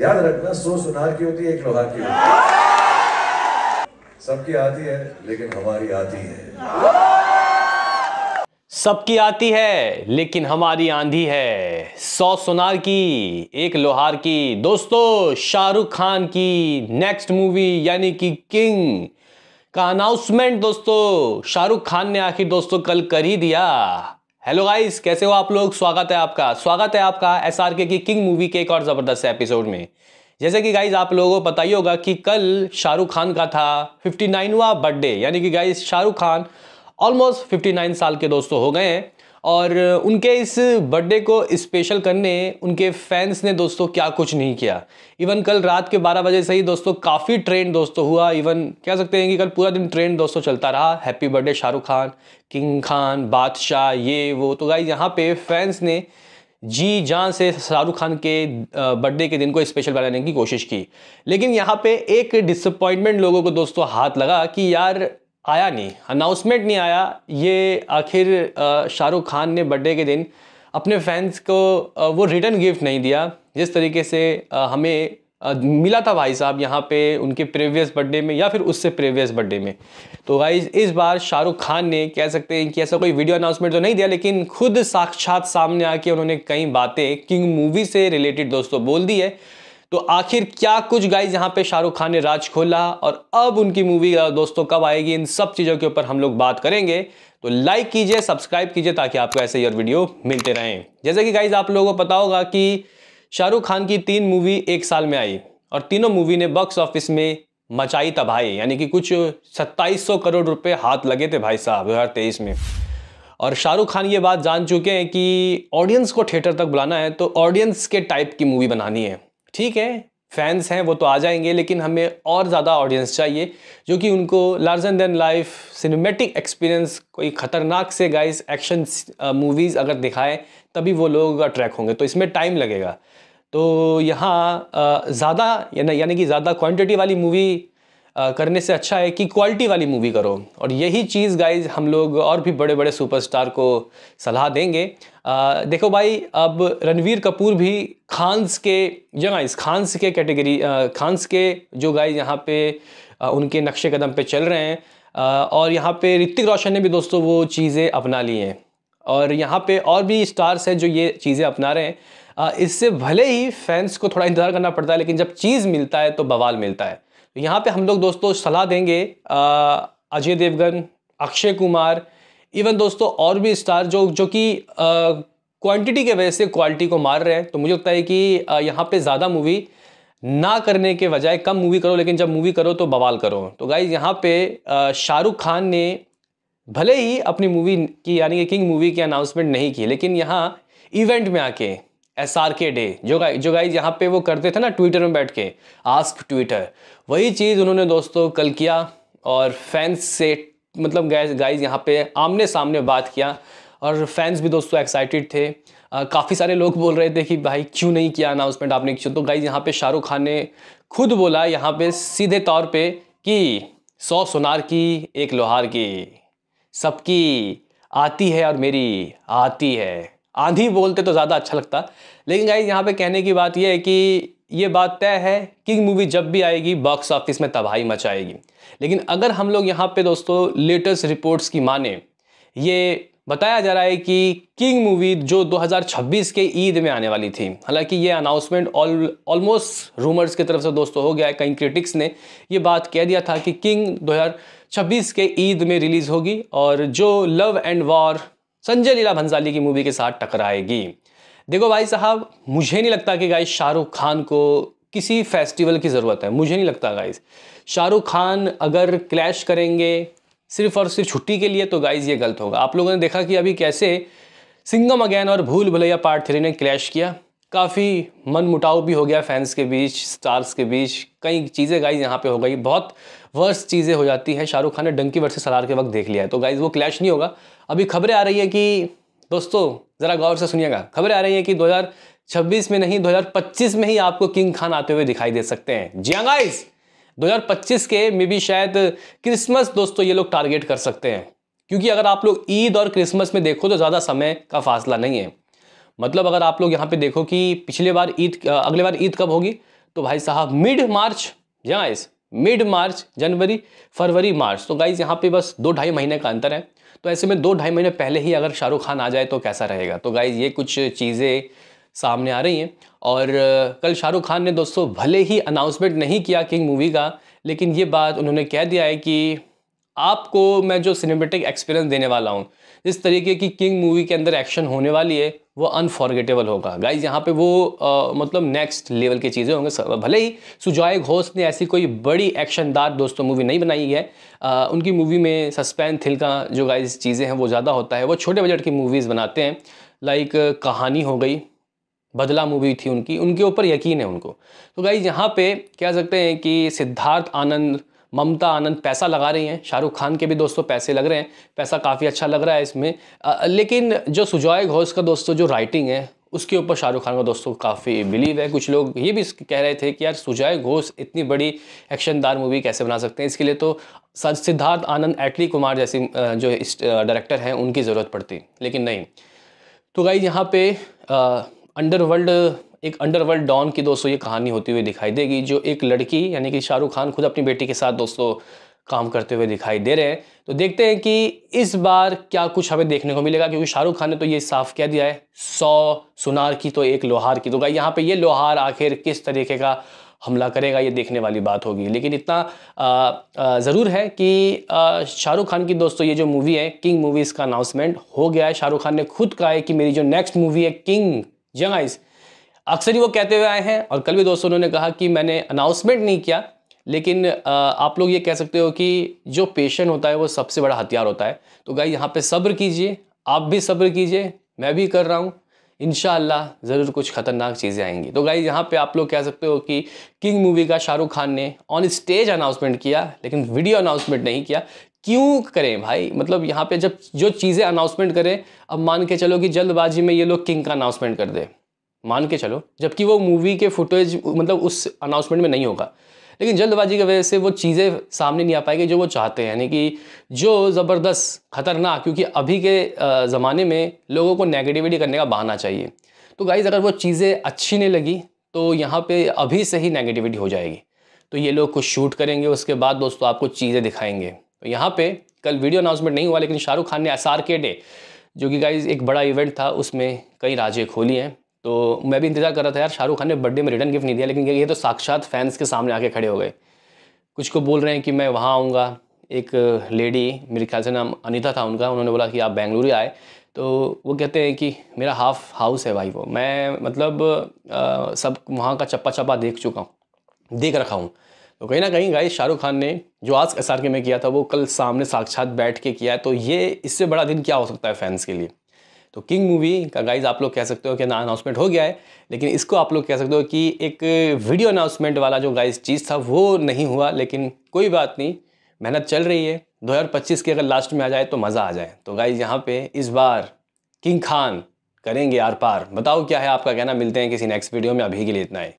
याद रखना सो सुनार की होती है एक लोहार की होती है सबकी आती है लेकिन हमारी आती है सबकी आती है लेकिन हमारी आंधी है सौ सुनार की एक लोहार की दोस्तों शाहरुख खान की नेक्स्ट मूवी यानी कि किंग का अनाउंसमेंट दोस्तों शाहरुख खान ने आखिर दोस्तों कल कर ही दिया हेलो गाइस कैसे हो आप लोग स्वागत है आपका स्वागत है आपका एस आर के की किंग मूवी के एक और ज़बरदस्त एपिसोड में जैसे कि गाइस आप लोगों को पता ही होगा कि कल शाहरुख खान का था फिफ्टी नाइनवा बर्थडे यानी कि guys Shahrukh Khan almost fifty nine साल के दोस्तों हो गए हैं और उनके इस बर्थडे को स्पेशल करने उनके फैंस ने दोस्तों क्या कुछ नहीं किया इवन कल रात के 12 बजे से ही दोस्तों काफ़ी ट्रेंड दोस्तों हुआ इवन कह सकते हैं कि कल पूरा दिन ट्रेंड दोस्तों चलता रहा happy birthday Shahrukh Khan king Khan बादशाह ये वो तो गाई यहाँ पे फैंस ने जी जान से शाहरुख खान के बर्थडे के दिन को स्पेशल बनाने की कोशिश की लेकिन यहाँ पे एक डिसअपॉइंटमेंट लोगों को दोस्तों हाथ लगा कि यार आया नहीं अनाउंसमेंट नहीं आया ये आखिर शाहरुख खान ने बर्थडे के दिन अपने फैंस को वो रिटर्न गिफ्ट नहीं दिया जिस तरीके से हमें मिला था भाई साहब यहाँ पे उनके प्रीवियस बर्थडे में या फिर उससे प्रीवियस बर्थडे में तो गाइज इस बार शाहरुख खान ने कह सकते हैं कि ऐसा कोई वीडियो अनाउंसमेंट तो नहीं दिया लेकिन खुद साक्षात सामने आके उन्होंने कई बातें किंग मूवी से रिलेटेड दोस्तों बोल दी है तो आखिर क्या कुछ गाइज यहाँ पे शाहरुख खान ने राज खोला और अब उनकी मूवी दोस्तों कब आएगी इन सब चीज़ों के ऊपर हम लोग बात करेंगे तो लाइक कीजिए सब्सक्राइब कीजिए ताकि आपको ऐसे ही और वीडियो मिलते रहें जैसे कि गाइज आप लोगों को पता होगा कि शाहरुख खान की तीन मूवी एक साल में आई और तीनों मूवी ने बॉक्स ऑफिस में मचाई तबाही यानी कि कुछ 2700 करोड़ रुपए हाथ लगे थे भाई साहब दो में और शाहरुख खान ये बात जान चुके हैं कि ऑडियंस को थिएटर तक बुलाना है तो ऑडियंस के टाइप की मूवी बनानी है ठीक है फैंस हैं वो तो आ जाएंगे लेकिन हमें और ज़्यादा ऑडियंस चाहिए जो कि उनको larger than life cinematic experience कोई ख़तरनाक से गाइस एक्शन मूवीज़ अगर दिखाएं तभी वो लोग अट्रैक्ट होंगे तो इसमें टाइम लगेगा तो यहाँ ज़्यादा यानी यानी कि ज़्यादा क्वांटिटी वाली मूवी करने से अच्छा है कि क्वालिटी वाली मूवी करो और यही चीज़ गाइज हम लोग और भी बड़े बड़े सुपरस्टार को सलाह देंगे आ, देखो भाई अब रणवीर कपूर भी खान्स के या गाइज खान्स के कैटेगरी खान्स के जो गाइज यहाँ पे आ, उनके नक्शे कदम पे चल रहे हैं आ, और यहाँ पे ऋतिक रोशन ने भी दोस्तों वो चीज़ें अपना ली हैं और यहाँ पे और भी स्टार्स हैं जो ये चीज़ें अपना रहे हैं इससे भले ही फैंस को थोड़ा इंतज़ार करना पड़ता है लेकिन जब चीज़ मिलता है तो बवाल मिलता है यहाँ पे हम लोग दोस्तों सलाह देंगे अजय देवगन अक्षय कुमार इवन दोस्तों और भी स्टार जो जो कि क्वांटिटी के वजह से क्वालिटी को मार रहे हैं तो मुझे लगता है कि यहाँ पे ज़्यादा मूवी ना करने के बजाय कम मूवी करो लेकिन जब मूवी करो तो बवाल करो तो गाइज यहाँ पे शाहरुख खान ने भले ही अपनी मूवी की यानी कि किंग मूवी की अनाउंसमेंट नहीं की लेकिन यहाँ इवेंट में आके एस आर के डे जो गाई जो गाइज यहाँ पे वो करते थे ना ट्विटर में बैठ के आस्क ट्विटर वही चीज़ उन्होंने दोस्तों कल किया और फैंस से मतलब गाइज गाइज यहाँ पे आमने सामने बात किया और फैंस भी दोस्तों एक्साइटेड थे काफ़ी सारे लोग बोल रहे थे कि भाई क्यों नहीं किया अनाउंसमेंट आपने क्यों तो गाइज यहाँ पे शाहरुख खान ने खुद बोला यहाँ पे सीधे तौर पे कि सौ सोनार की एक लोहार की सबकी आती है और मेरी आती है आंधी बोलते तो ज़्यादा अच्छा लगता लेकिन गाइज यहाँ पे कहने की बात यह है कि ये बात तय है कि मूवी जब भी आएगी बॉक्स ऑफिस में तबाही मचाएगी लेकिन अगर हम लोग यहाँ पे दोस्तों लेटेस्ट रिपोर्ट्स की माने ये बताया जा रहा है कि किंग मूवी जो 2026 के ईद में आने वाली थी हालांकि ये अनाउंसमेंट ऑल ऑलमोस्ट रूमर्स की तरफ से दोस्तों हो गया है कई क्रिटिक्स ने ये बात कह दिया था कि किंग 2026 के ईद में रिलीज़ होगी और जो love and war Sanjay Leela Bhansali की मूवी के साथ टकराएगी देखो भाई साहब मुझे नहीं लगता कि गाइस शाहरुख खान को किसी फेस्टिवल की ज़रूरत है मुझे नहीं लगता गाइस शाहरुख खान अगर क्लैश करेंगे सिर्फ और सिर्फ छुट्टी के लिए तो गाइस ये गलत होगा आप लोगों ने देखा कि अभी कैसे सिंगम अगैन और भूल भलैया पार्ट थ्री ने क्लैश किया काफ़ी मन मुटाव भी हो गया फैंस के बीच स्टार्स के बीच कई चीज़ें गाइज यहाँ पे हो गई बहुत वर्स चीज़ें हो जाती हैं शाहरुख खान ने डंकी वर्सेस सलार के वक्त देख लिया है तो गाइज वो क्लैश नहीं होगा अभी खबरें आ रही है कि दोस्तों ज़रा गौर से सुनिएगा खबरें आ रही है कि 2026 में नहीं 2025 में ही आपको किंग खान आते हुए दिखाई दे सकते हैं जी हाँ गाइज 2025 के मे भी शायद क्रिसमस दोस्तों ये लोग टारगेट कर सकते हैं क्योंकि अगर आप लोग ईद और क्रिसमस में देखो तो ज़्यादा समय का फासला नहीं है मतलब अगर आप लोग यहाँ पे देखो कि पिछले बार ईद अगले बार ईद कब होगी तो भाई साहब मिड मार्च जहाँ इस मिड मार्च जनवरी फरवरी मार्च तो गाइज यहाँ पे बस दो ढाई महीने का अंतर है तो ऐसे में दो ढाई महीने पहले ही अगर शाहरुख खान आ जाए तो कैसा रहेगा तो गाइज ये कुछ चीज़ें सामने आ रही हैं और कल शाहरुख खान ने दोस्तों भले ही अनाउंसमेंट नहीं किया किंग मूवी का लेकिन ये बात उन्होंने कह दिया है कि आपको मैं जो सिनेमेटिक एक्सपीरियंस देने वाला हूँ जिस तरीके की किंग मूवी के अंदर एक्शन होने वाली है वो अनफॉर्गेटेबल होगा गाइज यहाँ पे वो आ, मतलब नेक्स्ट लेवल की चीज़ें होंगे भले ही सुजॉय घोष ने ऐसी कोई बड़ी एक्शनदार दोस्तों मूवी नहीं बनाई है आ, उनकी मूवी में सस्पेंस थिल का जो गाइज चीज़ें हैं वो ज़्यादा होता है वो छोटे बजट की मूवीज़ बनाते हैं लाइक कहानी हो गई बदला मूवी थी उनकी उनके ऊपर यकीन है उनको तो गाइज यहाँ पे कह सकते हैं कि सिद्धार्थ आनंद ममता आनंद पैसा लगा रही हैं शाहरुख खान के भी दोस्तों पैसे लग रहे हैं पैसा काफ़ी अच्छा लग रहा है इसमें आ, लेकिन जो सुजॉय घोष का दोस्तों जो राइटिंग है उसके ऊपर शाहरुख खान का दोस्तों काफ़ी बिलीव है कुछ लोग ये भी कह रहे थे कि यार सुजॉय घोष इतनी बड़ी एक्शनदार मूवी कैसे बना सकते हैं इसके लिए तो सिद्धार्थ आनंद एटली कुमार जैसी जो इस डायरेक्टर हैं उनकी ज़रूरत पड़ती लेकिन नहीं तो गाई यहाँ पे अंडरवर्ल्ड एक अंडरवर्ल्ड डॉन की दोस्तों ये कहानी होती हुई दिखाई देगी जो एक लड़की यानी कि शाहरुख खान खुद अपनी बेटी के साथ दोस्तों काम करते हुए दिखाई दे रहे हैं तो देखते हैं कि इस बार क्या कुछ हमें देखने को मिलेगा क्योंकि शाहरुख खान ने तो ये साफ कह दिया है सौ सुनार की तो एक लोहार की तो भाई यहाँ पे ये लोहार आखिर किस तरीके का हमला करेगा ये देखने वाली बात होगी लेकिन इतना ज़रूर है कि शाहरुख खान की दोस्तों ये जो मूवी है किंग मूवी इसका अनाउंसमेंट हो गया है शाहरुख खान ने खुद कहा है कि मेरी जो नेक्स्ट मूवी है किंग जंग आइज अक्सर ही वो कहते हुए आए हैं और कल भी दोस्तों उन्होंने कहा कि मैंने अनाउंसमेंट नहीं किया लेकिन आप लोग ये कह सकते हो कि जो पेशेंट होता है वो सबसे बड़ा हथियार होता है तो गाई यहाँ पे सब्र कीजिए आप भी सब्र कीजिए मैं भी कर रहा हूँ इन ज़रूर कुछ ख़तरनाक चीज़ें आएंगी तो गाई यहाँ पे आप लोग कह सकते हो कि किंग मूवी का शाहरुख खान ने ऑन स्टेज अनाउंसमेंट किया लेकिन वीडियो अनाउंसमेंट नहीं किया क्यों करें भाई मतलब यहाँ पे जब जो चीज़ें अनाउंसमेंट करें अब मान के चलो कि जल्दबाजी में ये लोग किंग का अनाउंसमेंट कर दें मान के चलो जबकि वो मूवी के फुटेज मतलब उस अनाउंसमेंट में नहीं होगा लेकिन जल्दबाजी की वजह से वो चीज़ें सामने नहीं आ पाएगी जो वो चाहते हैं यानी कि जो ज़बरदस्त खतरनाक क्योंकि अभी के ज़माने में लोगों को नेगेटिविटी करने का बहाना चाहिए तो गाइज़ अगर वो चीज़ें अच्छी नहीं लगी तो यहाँ पे अभी से ही नेगेटिविटी हो जाएगी तो ये लोग कुछ शूट करेंगे उसके बाद दोस्तों आपको चीज़ें दिखाएंगे तो यहाँ पे कल वीडियो अनाउंसमेंट नहीं हुआ लेकिन शाहरुख खान ने एस आर के डे जो कि गाइज एक बड़ा इवेंट था उसमें कई राजें खोली हैं तो मैं भी इंतज़ार कर रहा था यार शाहरुख खान ने बर्थडे में रिटर्न गिफ्ट नहीं दिया लेकिन ये तो साक्षात फैंस के सामने आके खड़े हो गए कुछ को बोल रहे हैं कि मैं वहाँ आऊँगा एक लेडी मेरे ख्याल से नाम अनिता था उनका उन्होंने बोला कि आप बेंगलुरु आए तो वो कहते हैं कि मेरा हाफ हाउस है भाई वो मैं मतलब आ, सब वहाँ का चप्पा चप्पा देख चुका हूँ देख रखा हूँ तो कहीं ना कहीं गाई शाहरुख खान ने जो आज एस आर के में किया था वो कल सामने साक्षात बैठ के किया है तो ये इससे बड़ा दिन क्या हो सकता है फैंस के लिए तो किंग मूवी का गाइज आप लोग कह सकते हो कि ना अनाउंसमेंट हो गया है लेकिन इसको आप लोग कह सकते हो कि एक वीडियो अनाउंसमेंट वाला जो गाइज चीज़ था वो नहीं हुआ लेकिन कोई बात नहीं मेहनत चल रही है पच्चीस की अगर लास्ट में आ जाए तो मज़ा आ जाए तो गाइज यहाँ पर इस बार किंग खान करेंगे आर पार बताओ क्या है आपका कहना मिलते हैं किसी नेक्स्ट वीडियो में अभी के लिए इतना है